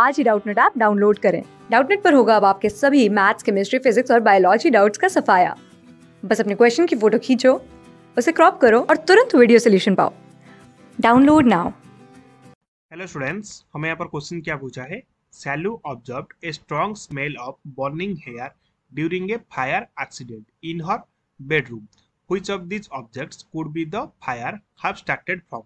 आज ही Doubtnet app download करें डाउटनेट पर होगा अब आपके सभी मैथ्स केमिस्ट्री फिजिक्स और बायोलॉजी डाउट्स का सफाया बस अपने क्वेश्चन की फोटो खींचो उसे क्रॉप करो और तुरंत वीडियो सोल्यूशन पाओ डाउनलोड नाउ हेलो स्टूडेंट्स हमें यहाँ पर क्वेश्चन क्या पूछा है Sally observe a strong smell of burning hair during a fire accident in her bedroom Which of this objects could be the fire have started from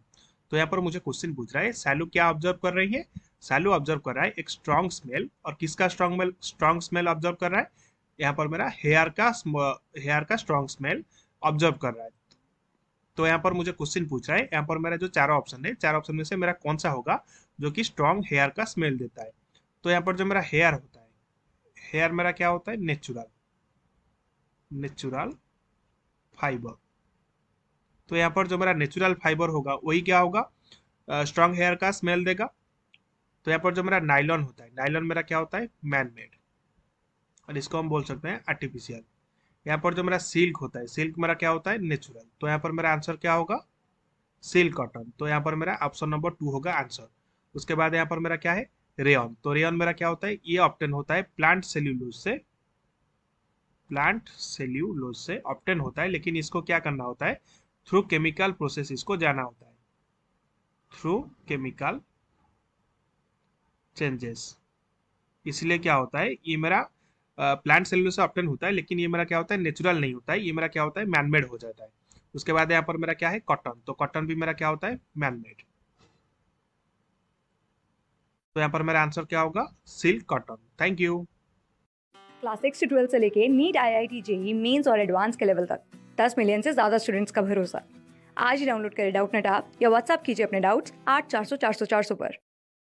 तो यहाँ पर मुझे क्वेश्चन पूछ रहा है सैलू क्या ऑब्जर्व कर रही है सैलू ऑब्जर्व कर रहा है एक स्ट्रॉन्ग स्मेल और किसका स्ट्रॉन्ग स्ट्रॉन्ग स्मेल ऑब्जर्व कर रहा है यहाँ पर मेरा हेयर का हेयर का स्ट्रॉन्ग स्मेल ऑब्जर्व कर रहा है तो यहाँ पर मुझे क्वेश्चन पूछ रहा है यहाँ पर मेरा जो चार ऑप्शन है चार ऑप्शन में से मेरा कौन सा होगा जो कि स्ट्रॉन्ग हेयर का स्मेल देता है तो यहाँ पर जो मेरा हेयर होता है हेयर मेरा क्या होता है नेचुरल नेचुरल फाइबर तो यहाँ पर जो मेरा नेचुरल फाइबर होगा वही क्या होगा स्ट्रांग हेयर का स्मेल देगा तो यहाँ पर जो मेरा नाइलॉन होता है नाइलॉन मेरा क्या होता है मैन मेड और इसको हम बोल सकते हैं आर्टिफिशियल यहाँ पर जो मेरा सिल्क होता है सिल्क मेरा क्या होता है नेचुरल तो यहाँ पर मेरा आंसर क्या होगा सिल्क कॉटन तो यहाँ पर मेरा ऑप्शन नंबर टू होगा आंसर उसके बाद यहाँ पर मेरा क्या है रेयन तो रेयन मेरा क्या होता है ये ऑप्टेन होता है प्लांट सेल्यूलोज से प्लांट सेल्यूलोज से ऑप्टेन होता है लेकिन इसको क्या करना होता है थ्रू केमिकल प्रोसेस इसको जाना होता है थ्रू केमिकल चेंजेस इसलिए क्या होता है ये मेरा प्लांट सेल से ऑप्टन होता है लेकिन ये मेरा क्या होता है नेचुरल नहीं होता है ये मेरा क्या होता है मैनमेड हो जाता है उसके बाद यहाँ पर मेरा क्या है कॉटन तो कॉटन भी मेरा क्या होता है मैनमेड तो यहाँ पर मेरा आंसर क्या होगा silk cotton thank you class six से से लेके NEET I I T JEE Mains और एडवांस के लेवल तक दस मिलियन से ज़्यादा स्टूडेंट्स का भरोसा आज ही डाउनलोड करें डाउट नेट ऐप या व्हाट्सएप कीजिए अपने डाउट्स आठ चार सौ चार सौ चार सौ पर